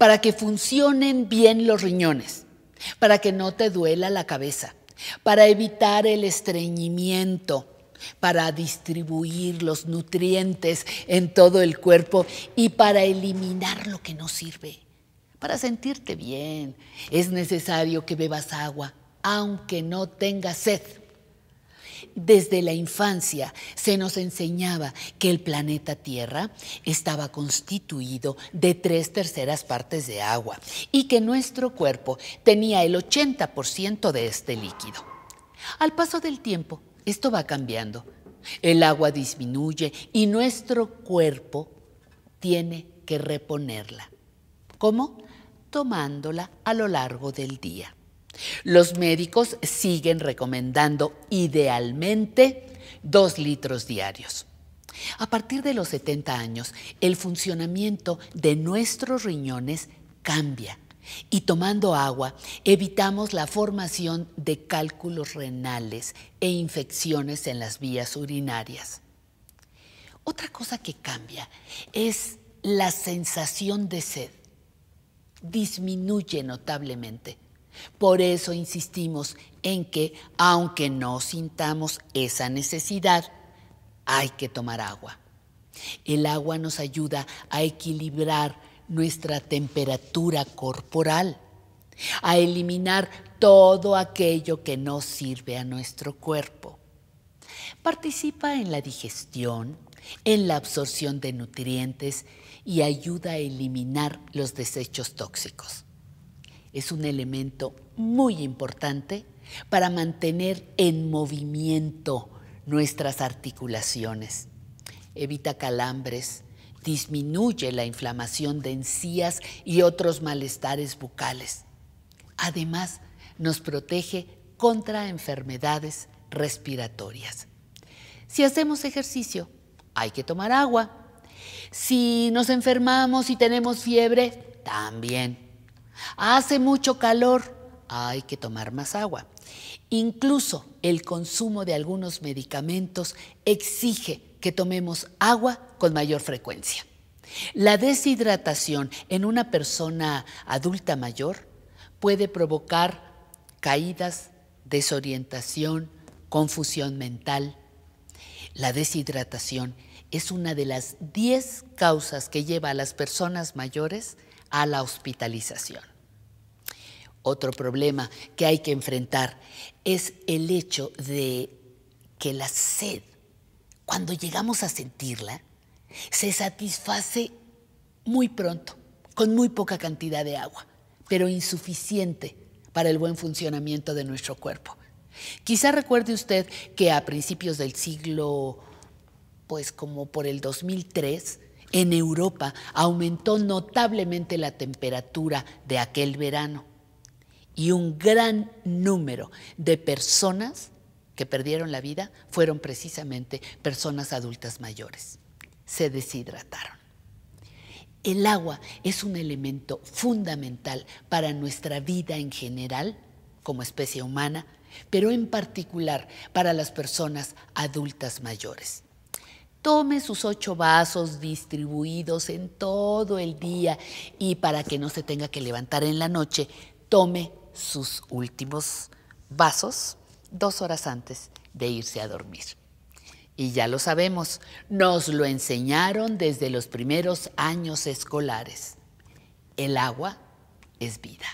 para que funcionen bien los riñones, para que no te duela la cabeza, para evitar el estreñimiento, para distribuir los nutrientes en todo el cuerpo y para eliminar lo que no sirve. Para sentirte bien es necesario que bebas agua, aunque no tengas sed. Desde la infancia se nos enseñaba que el planeta Tierra estaba constituido de tres terceras partes de agua y que nuestro cuerpo tenía el 80% de este líquido. Al paso del tiempo, esto va cambiando. El agua disminuye y nuestro cuerpo tiene que reponerla. ¿Cómo? Tomándola a lo largo del día. Los médicos siguen recomendando idealmente dos litros diarios. A partir de los 70 años, el funcionamiento de nuestros riñones cambia y tomando agua evitamos la formación de cálculos renales e infecciones en las vías urinarias. Otra cosa que cambia es la sensación de sed. Disminuye notablemente. Por eso insistimos en que, aunque no sintamos esa necesidad, hay que tomar agua. El agua nos ayuda a equilibrar nuestra temperatura corporal, a eliminar todo aquello que no sirve a nuestro cuerpo. Participa en la digestión, en la absorción de nutrientes y ayuda a eliminar los desechos tóxicos es un elemento muy importante para mantener en movimiento nuestras articulaciones. Evita calambres, disminuye la inflamación de encías y otros malestares bucales. Además, nos protege contra enfermedades respiratorias. Si hacemos ejercicio, hay que tomar agua. Si nos enfermamos y tenemos fiebre, también. Hace mucho calor, hay que tomar más agua. Incluso el consumo de algunos medicamentos exige que tomemos agua con mayor frecuencia. La deshidratación en una persona adulta mayor puede provocar caídas, desorientación, confusión mental. La deshidratación es una de las 10 causas que lleva a las personas mayores a la hospitalización otro problema que hay que enfrentar es el hecho de que la sed, cuando llegamos a sentirla, se satisface muy pronto, con muy poca cantidad de agua, pero insuficiente para el buen funcionamiento de nuestro cuerpo. Quizá recuerde usted que a principios del siglo, pues como por el 2003, en Europa aumentó notablemente la temperatura de aquel verano y un gran número de personas que perdieron la vida fueron precisamente personas adultas mayores. Se deshidrataron. El agua es un elemento fundamental para nuestra vida en general como especie humana, pero en particular para las personas adultas mayores. Tome sus ocho vasos distribuidos en todo el día y para que no se tenga que levantar en la noche, tome sus últimos vasos dos horas antes de irse a dormir. Y ya lo sabemos, nos lo enseñaron desde los primeros años escolares. El agua es vida.